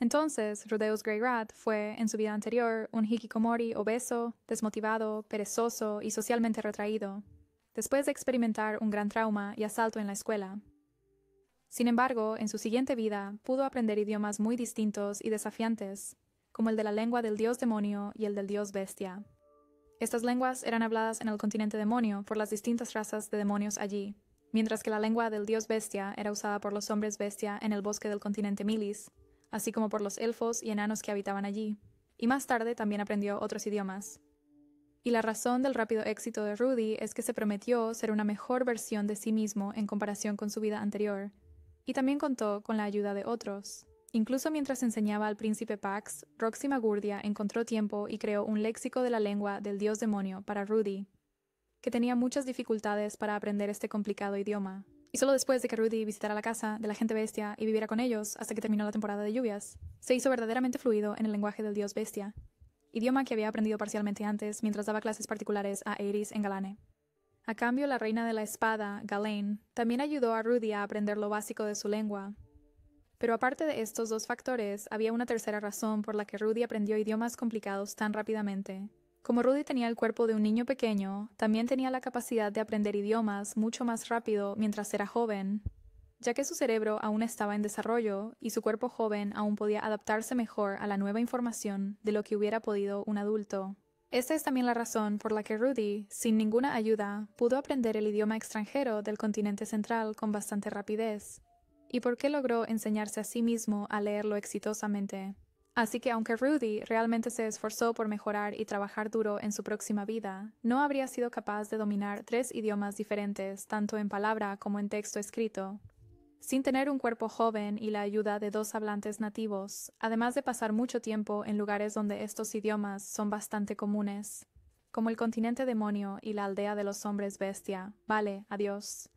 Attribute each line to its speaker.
Speaker 1: Entonces, Rudeus Greyrat fue, en su vida anterior, un hikikomori obeso, desmotivado, perezoso y socialmente retraído, después de experimentar un gran trauma y asalto en la escuela. Sin embargo, en su siguiente vida pudo aprender idiomas muy distintos y desafiantes, como el de la lengua del dios demonio y el del dios bestia. Estas lenguas eran habladas en el continente demonio por las distintas razas de demonios allí, mientras que la lengua del dios bestia era usada por los hombres bestia en el bosque del continente Milis, así como por los elfos y enanos que habitaban allí, y más tarde también aprendió otros idiomas. Y la razón del rápido éxito de Rudy es que se prometió ser una mejor versión de sí mismo en comparación con su vida anterior, y también contó con la ayuda de otros. Incluso mientras enseñaba al príncipe Pax, Roxy Magurdia encontró tiempo y creó un léxico de la lengua del dios demonio para Rudy, que tenía muchas dificultades para aprender este complicado idioma. Y solo después de que Rudy visitara la casa de la gente bestia y viviera con ellos hasta que terminó la temporada de lluvias, se hizo verdaderamente fluido en el lenguaje del dios bestia, idioma que había aprendido parcialmente antes mientras daba clases particulares a Iris en Galane. A cambio, la reina de la espada, Galane, también ayudó a Rudy a aprender lo básico de su lengua. Pero aparte de estos dos factores, había una tercera razón por la que Rudy aprendió idiomas complicados tan rápidamente, como Rudy tenía el cuerpo de un niño pequeño, también tenía la capacidad de aprender idiomas mucho más rápido mientras era joven, ya que su cerebro aún estaba en desarrollo y su cuerpo joven aún podía adaptarse mejor a la nueva información de lo que hubiera podido un adulto. Esta es también la razón por la que Rudy, sin ninguna ayuda, pudo aprender el idioma extranjero del continente central con bastante rapidez, y por qué logró enseñarse a sí mismo a leerlo exitosamente. Así que aunque Rudy realmente se esforzó por mejorar y trabajar duro en su próxima vida, no habría sido capaz de dominar tres idiomas diferentes, tanto en palabra como en texto escrito. Sin tener un cuerpo joven y la ayuda de dos hablantes nativos, además de pasar mucho tiempo en lugares donde estos idiomas son bastante comunes, como el continente demonio y la aldea de los hombres bestia. Vale, adiós.